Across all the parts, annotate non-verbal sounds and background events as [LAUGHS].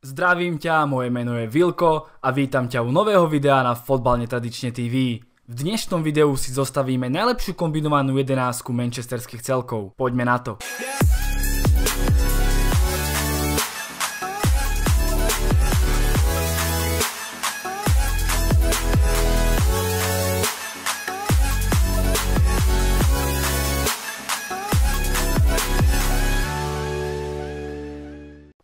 Zdravím ťa, moje meno je Vilko a vítam ťa u nového videa na Fotbal netradične TV. V dnešnom videu si zostavíme najlepšiu kombinovanú jedenásku manchesterských celkov. Poďme na to. Yeah.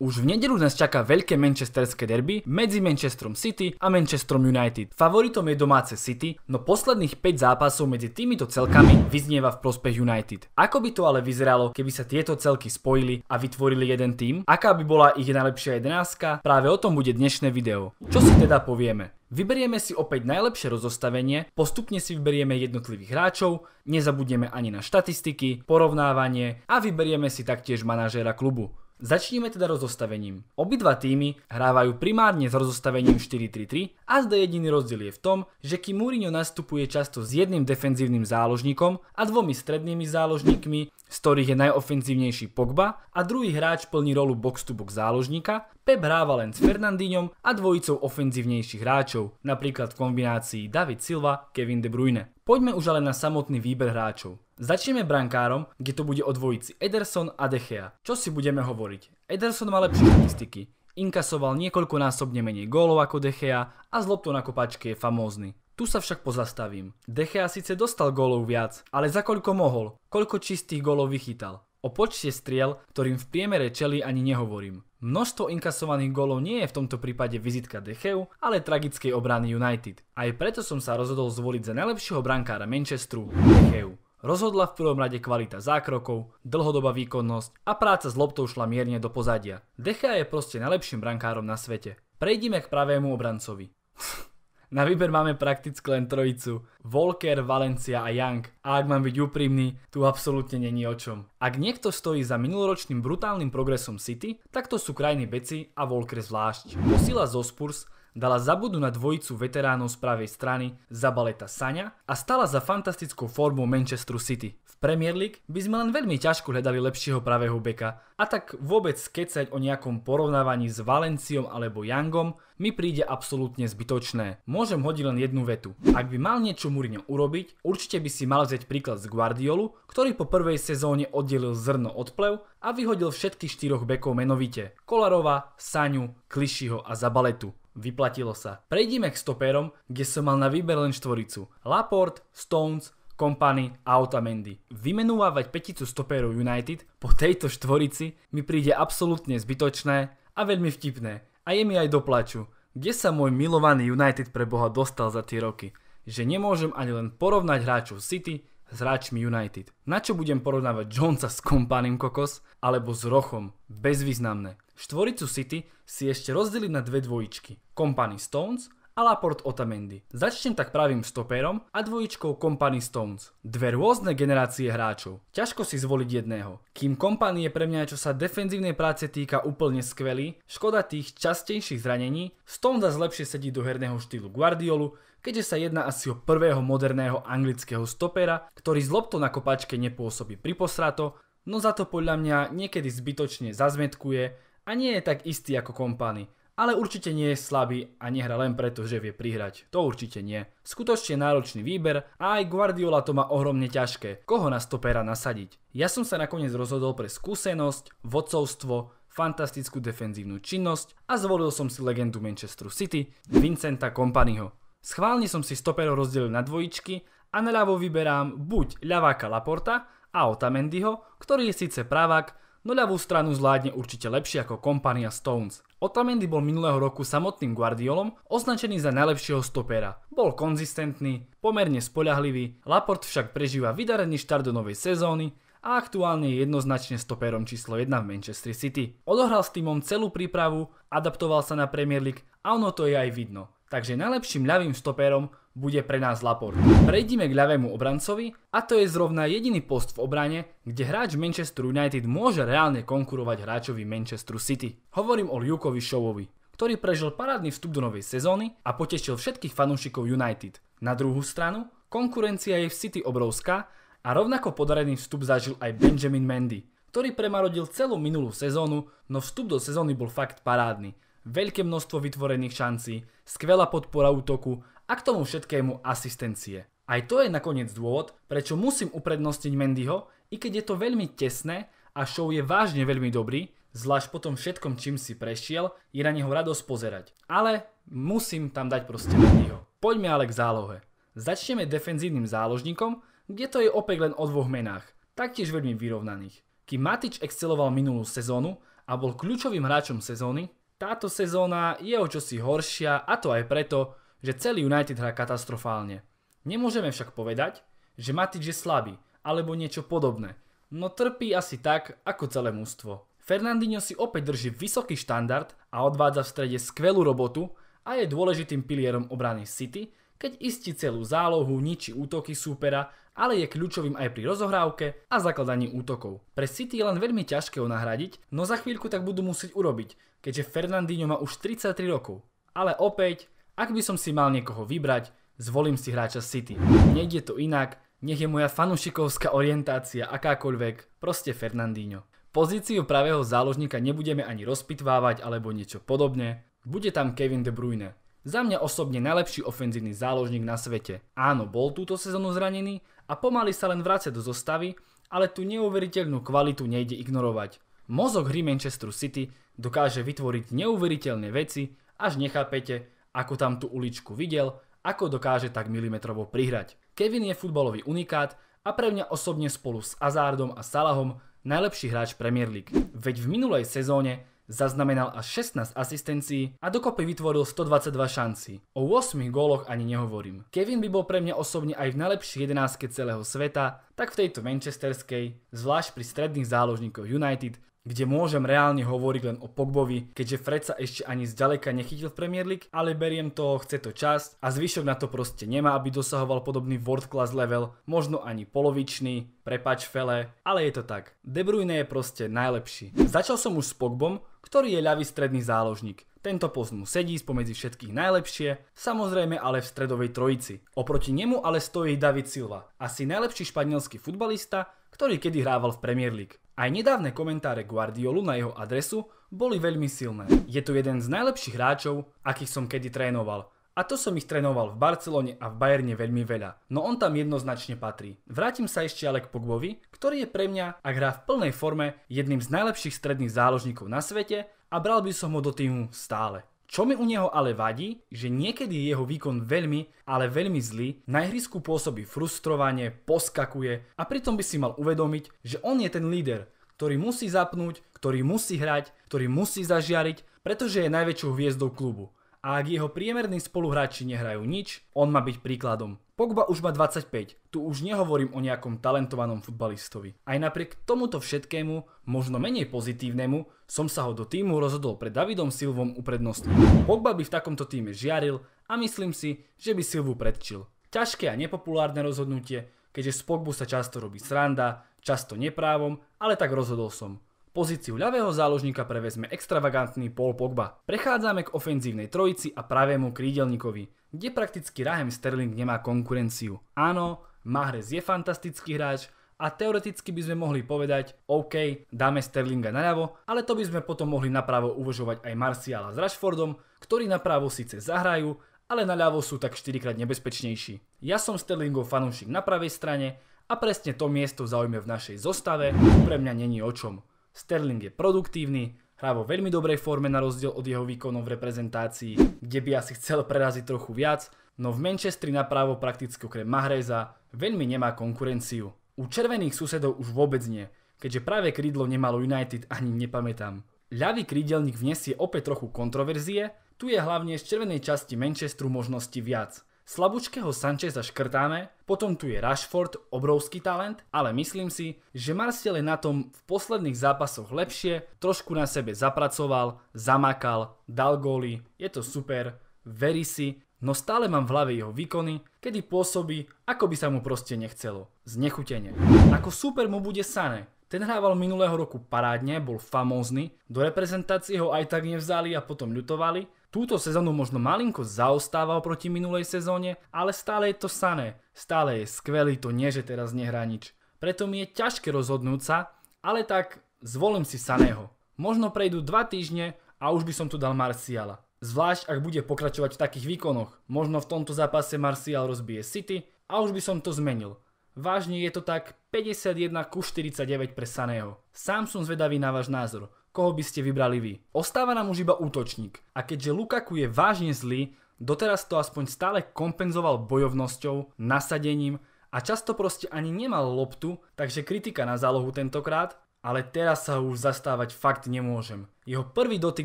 Už v nedelu nás čaká veľké manchesterské derby medzi Manchesterom City a Manchesterom United. Favoritom je domáce City, no posledných 5 zápasov medzi týmito celkami vyznieva v prospech United. Ako by to ale vyzeralo, keby sa tieto celky spojili a vytvorili jeden tým? Aká by bola ich najlepšia jedenáska? Práve o tom bude dnešné video. Čo si teda povieme? Vyberieme si opäť najlepšie rozostavenie, postupne si vyberieme jednotlivých hráčov, nezabudneme ani na štatistiky, porovnávanie a vyberieme si taktiež manažéra klubu. Začníme teda rozostavením. Obidva týmy hrávajú primárne s rozostavením 4-3-3 a zde jediný rozdiel je v tom, že kým Mourinho nastupuje často s jedným defenzívnym záložníkom a dvomi strednými záložníkmi, z ktorých je najofenzívnejší Pogba a druhý hráč plní rolu box-to-box záložníka, Pep hráva len s Fernandíňom a dvojicou ofenzívnejších hráčov, napríklad v kombinácii David Silva, Kevin De Bruyne. Poďme už ale na samotný výber hráčov. Začneme brankárom, kde to bude o dvojici Ederson a Dechea. Čo si budeme hovoriť? Ederson má lepšie statistiky, inkasoval niekoľkonásobne menej gólov ako Dechea a z loptou na kopačke je famózny. Tu sa však pozastavím. Dechea síce dostal gólov viac, ale za koľko mohol, koľko čistých gólov vychytal. O počte striel, ktorým v priemere čeli ani nehovorím. Množstvo inkasovaných gólov nie je v tomto prípade vizitka Decheu, ale tragickej obrany United. Aj preto som sa rozhodol zvoliť za najlepšieho brankára Manchesteru, Decheu. Rozhodla v prvom rade kvalita zákrokov, dlhodobá výkonnosť a práca s loptou šla mierne do pozadia. Decha je proste najlepším brankárom na svete. Prejdime k pravému obrancovi. [LAUGHS] na výber máme prakticky len trojicu. Volker, Valencia a Young. A ak mám byť úprimný, tu absolútne není o čom. Ak niekto stojí za minuloročným brutálnym progresom City, tak to sú krajní Beci a Volker zvlášť. Posila zo Spurs dala zabudu na dvojicu veteránov z pravej strany Zabaleta Sania a stala za fantastickou formou Manchesteru City. V Premier League by sme len veľmi ťažko hľadali lepšieho pravého beka a tak vôbec kecať o nejakom porovnávaní s Valenciom alebo Youngom mi príde absolútne zbytočné. Môžem hodiť len jednu vetu. Ak by mal niečo Mourinho urobiť, určite by si mal vziať príklad z Guardiolu, ktorý po prvej sezóne oddelil zrno od plev a vyhodil všetkých štyroch bekov menovite. Kolarova, Saňu, Klišiho a Zabaletu. Vyplatilo sa. Prejdime k stoperom, kde som mal na výber len štvoricu. Laport, Stones, Kompany a Otamendi. Vymenúvať peticu stoperov United po tejto štvorici mi príde absolútne zbytočné a veľmi vtipné. A je mi aj doplaču, kde sa môj milovaný United pre Boha dostal za tie roky. Že nemôžem ani len porovnať hráčov City, s hráčmi United. Na čo budem porovnávať Jonesa s kompánim kokos alebo s Rochom? Bezvýznamné. Štvoricu City si ešte rozdeliť na dve dvojičky. Company Stones a Laport Otamendi. Začnem tak pravým stoperom a dvojičkou Company Stones. Dve rôzne generácie hráčov. Ťažko si zvoliť jedného. Kým Company je pre mňa, čo sa defenzívnej práce týka úplne skvelý, škoda tých častejších zranení, Stones zase lepšie sedí do herného štýlu Guardiolu, keďže sa jedná asi o prvého moderného anglického stopera, ktorý z loptou na kopačke nepôsobí priposrato, no za to podľa mňa niekedy zbytočne zazmetkuje a nie je tak istý ako kompany, ale určite nie je slabý a nehra len preto, že vie prihrať. To určite nie. Skutočne náročný výber a aj Guardiola to má ohromne ťažké, koho na stopera nasadiť. Ja som sa nakoniec rozhodol pre skúsenosť, vodcovstvo, fantastickú defenzívnu činnosť a zvolil som si legendu Manchesteru City, Vincenta Kompanyho. Schválne som si stopero rozdelil na dvojičky a na ľavo vyberám buď ľaváka Laporta a Otamendiho, ktorý je síce pravák, no ľavú stranu zvládne určite lepšie ako kompania Stones. Otamendi bol minulého roku samotným Guardiolom označený za najlepšieho stopera. Bol konzistentný, pomerne spoľahlivý, Laport však prežíva vydarený štart do novej sezóny a aktuálne je jednoznačne stoperom číslo 1 v Manchester City. Odohral s týmom celú prípravu, adaptoval sa na Premier League a ono to je aj vidno takže najlepším ľavým stoperom bude pre nás Laport. Prejdime k ľavému obrancovi a to je zrovna jediný post v obrane, kde hráč Manchester United môže reálne konkurovať hráčovi Manchester City. Hovorím o Lukovi Showovi ktorý prežil parádny vstup do novej sezóny a potešil všetkých fanúšikov United. Na druhú stranu, konkurencia je v City obrovská a rovnako podarený vstup zažil aj Benjamin Mendy, ktorý premarodil celú minulú sezónu, no vstup do sezóny bol fakt parádny veľké množstvo vytvorených šancí, skvelá podpora útoku a k tomu všetkému asistencie. Aj to je nakoniec dôvod, prečo musím uprednostniť Mendyho, i keď je to veľmi tesné a show je vážne veľmi dobrý, zvlášť po tom všetkom, čím si prešiel, je na neho radosť pozerať. Ale musím tam dať proste Mendyho. Poďme ale k zálohe. Začneme defenzívnym záložníkom, kde to je opäť len o dvoch menách, taktiež veľmi vyrovnaných. Kým Matič exceloval minulú sezónu a bol kľúčovým hráčom sezóny, táto sezóna je o čosi horšia a to aj preto, že celý United hrá katastrofálne. Nemôžeme však povedať, že Matic je slabý alebo niečo podobné, no trpí asi tak ako celé mužstvo. Fernandinho si opäť drží vysoký štandard a odvádza v strede skvelú robotu a je dôležitým pilierom obrany City, keď istí celú zálohu, ničí útoky súpera ale je kľúčovým aj pri rozohrávke a zakladaní útokov. Pre City je len veľmi ťažké ho nahradiť, no za chvíľku tak budú musieť urobiť, keďže Fernandinho má už 33 rokov. Ale opäť, ak by som si mal niekoho vybrať, zvolím si hráča City. Nejde to inak, nech je moja fanušikovská orientácia akákoľvek, proste Fernandinho. Pozíciu pravého záložníka nebudeme ani rozpitvávať alebo niečo podobne, bude tam Kevin De Bruyne. Za mňa osobne najlepší ofenzívny záložník na svete. Áno, bol túto sezónu zranený, a pomaly sa len vrácia do zostavy, ale tú neuveriteľnú kvalitu nejde ignorovať. Mozog hry Manchester City dokáže vytvoriť neuveriteľné veci, až nechápete, ako tam tú uličku videl, ako dokáže tak milimetrovo prihrať. Kevin je futbalový unikát a pre mňa osobne spolu s Azardom a Salahom najlepší hráč Premier League. Veď v minulej sezóne Zaznamenal až 16 asistencií a dokopy vytvoril 122 šanci. O 8 góloch ani nehovorím. Kevin by bol pre mňa osobne aj v najlepšej 11 celého sveta, tak v tejto manchesterskej, zvlášť pri stredných záložníkoch United, kde môžem reálne hovoriť len o Pogbovi, keďže Fred sa ešte ani zďaleka nechytil v Premier League, ale beriem to, chce to čas a zvyšok na to proste nemá, aby dosahoval podobný world class level, možno ani polovičný, prepač fele, ale je to tak. De Bruyne je proste najlepší. Začal som už s Pogbom, ktorý je ľavý stredný záložník. Tento post mu sedí spomedzi všetkých najlepšie, samozrejme ale v stredovej trojici. Oproti nemu ale stojí David Silva, asi najlepší španielský futbalista, ktorý kedy hrával v Premier League. Aj nedávne komentáre Guardiolu na jeho adresu boli veľmi silné. Je to jeden z najlepších hráčov, akých som kedy trénoval. A to som ich trénoval v Barcelone a v Bayerne veľmi veľa, no on tam jednoznačne patrí. Vrátim sa ešte ale k Pogbovi, ktorý je pre mňa, a hrá v plnej forme, jedným z najlepších stredných záložníkov na svete a bral by som ho do týmu stále. Čo mi u neho ale vadí, že niekedy je jeho výkon veľmi, ale veľmi zlý, na ihrisku pôsobí frustrovanie, poskakuje a pritom by si mal uvedomiť, že on je ten líder, ktorý musí zapnúť, ktorý musí hrať, ktorý musí zažiariť, pretože je najväčšou hviezdou klubu a ak jeho priemerní spoluhráči nehrajú nič, on má byť príkladom. Pogba už má 25, tu už nehovorím o nejakom talentovanom futbalistovi. Aj napriek tomuto všetkému, možno menej pozitívnemu, som sa ho do týmu rozhodol pred Davidom Silvom uprednostniť. Pogba by v takomto týme žiaril a myslím si, že by Silvu predčil. Ťažké a nepopulárne rozhodnutie, keďže z Pogbu sa často robí sranda, často neprávom, ale tak rozhodol som. Pozíciu ľavého záložníka prevezme extravagantný Paul Pogba. Prechádzame k ofenzívnej trojici a pravému krídelníkovi, kde prakticky Raheem Sterling nemá konkurenciu. Áno, Mahrez je fantastický hráč, a teoreticky by sme mohli povedať, OK, dáme Sterlinga naľavo, ale to by sme potom mohli napravo uvažovať aj Marciala s Rashfordom, ktorí napravo síce zahrajú, ale naľavo sú tak 4 krát nebezpečnejší. Ja som Sterlingov fanúšik na pravej strane a presne to miesto zaujme v našej zostave, pre mňa není o čom. Sterling je produktívny, hrá vo veľmi dobrej forme na rozdiel od jeho výkonov v reprezentácii, kde by asi chcel preraziť trochu viac, no v Manchestri napravo prakticky okrem Mahreza veľmi nemá konkurenciu. U červených susedov už vôbec nie, keďže práve krídlo nemalo United ani nepamätám. Ľavý krídelník vniesie opäť trochu kontroverzie, tu je hlavne z červenej časti Manchesteru možnosti viac – Slabučkého Sancheza škrtáme, potom tu je Rashford, obrovský talent, ale myslím si, že Marcel je na tom v posledných zápasoch lepšie, trošku na sebe zapracoval, zamakal, dal góly, je to super, verí si, no stále mám v hlave jeho výkony, kedy pôsobí, ako by sa mu proste nechcelo. Znechutenie. Ako super mu bude sané ten hrával minulého roku parádne, bol famózny, do reprezentácie ho aj tak nevzali a potom ľutovali, Túto sezónu možno malinko zaostáva oproti minulej sezóne, ale stále je to sané. Stále je skvelý, to nie, že teraz nehrá nič. Preto mi je ťažké rozhodnúť sa, ale tak zvolím si Saného. Možno prejdú 2 týždne a už by som tu dal Marciala. Zvlášť ak bude pokračovať v takých výkonoch. Možno v tomto zápase Marcial rozbije City a už by som to zmenil. Vážne je to tak 51 ku 49 pre Saného. Sám som zvedavý na váš názor koho by ste vybrali vy. Ostáva nám už iba útočník a keďže Lukaku je vážne zlý, doteraz to aspoň stále kompenzoval bojovnosťou, nasadením a často proste ani nemal loptu, takže kritika na zálohu tentokrát, ale teraz sa už zastávať fakt nemôžem. Jeho prvý dotyk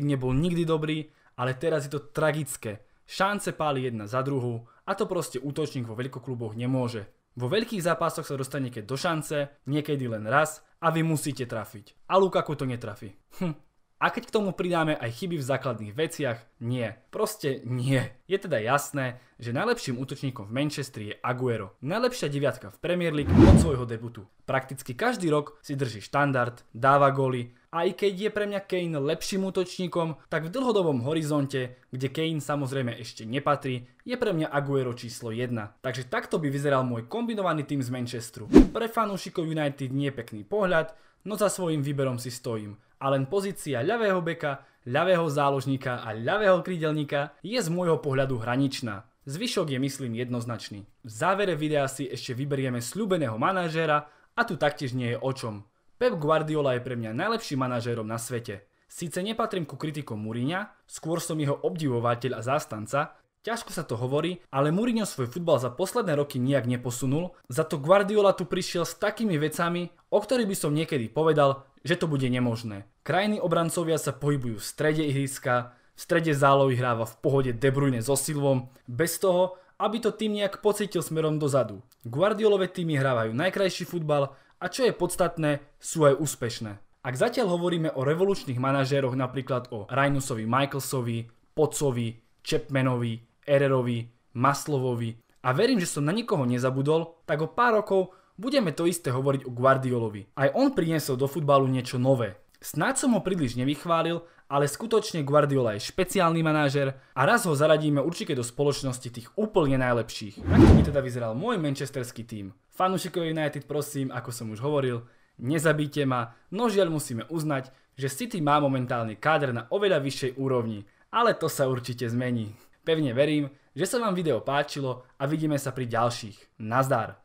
nebol nikdy dobrý, ale teraz je to tragické. Šance páli jedna za druhú a to proste útočník vo veľkokluboch nemôže. Vo veľkých zápasoch sa dostanete do šance, niekedy len raz a vy musíte trafiť. A Lukaku to netrafí. Hm, a keď k tomu pridáme aj chyby v základných veciach, nie. Proste nie. Je teda jasné, že najlepším útočníkom v Manchestri je Aguero. Najlepšia deviatka v Premier League od svojho debutu. Prakticky každý rok si drží štandard, dáva góly, aj keď je pre mňa Kane lepším útočníkom, tak v dlhodobom horizonte, kde Kane samozrejme ešte nepatrí, je pre mňa Aguero číslo 1. Takže takto by vyzeral môj kombinovaný tým z Manchestru. Pre fanúšikov United nie je pekný pohľad, no za svojím výberom si stojím a len pozícia ľavého beka, ľavého záložníka a ľavého krídelníka je z môjho pohľadu hraničná. Zvyšok je myslím jednoznačný. V závere videa si ešte vyberieme sľúbeného manažéra a tu taktiež nie je o čom. Pep Guardiola je pre mňa najlepším manažérom na svete. Síce nepatrím ku kritikom Mourinha, skôr som jeho obdivovateľ a zástanca, ťažko sa to hovorí, ale Mourinho svoj futbal za posledné roky nijak neposunul, za to Guardiola tu prišiel s takými vecami, o ktorých by som niekedy povedal, že to bude nemožné. Krajní obrancovia sa pohybujú v strede ihriska, v strede zálohy hráva v pohode De Bruyne so Silvom, bez toho, aby to tým nejak pocítil smerom dozadu. Guardiolové týmy hrávajú najkrajší futbal a čo je podstatné, sú aj úspešné. Ak zatiaľ hovoríme o revolučných manažéroch napríklad o Rainusovi Michaelsovi, Pocovi, Chapmanovi, Ererovi, Maslovovi a verím, že som na nikoho nezabudol, tak o pár rokov Budeme to isté hovoriť o Guardiolovi. Aj on priniesol do futbalu niečo nové. Snáď som ho príliš nevychválil, ale skutočne Guardiola je špeciálny manažer a raz ho zaradíme určite do spoločnosti tých úplne najlepších. Ako by teda vyzeral môj manchesterský tým? Fanúšikov United prosím, ako som už hovoril, nezabíte ma, no žiaľ musíme uznať, že City má momentálne káder na oveľa vyššej úrovni, ale to sa určite zmení. Pevne verím, že sa vám video páčilo a vidíme sa pri ďalších. Nazdar!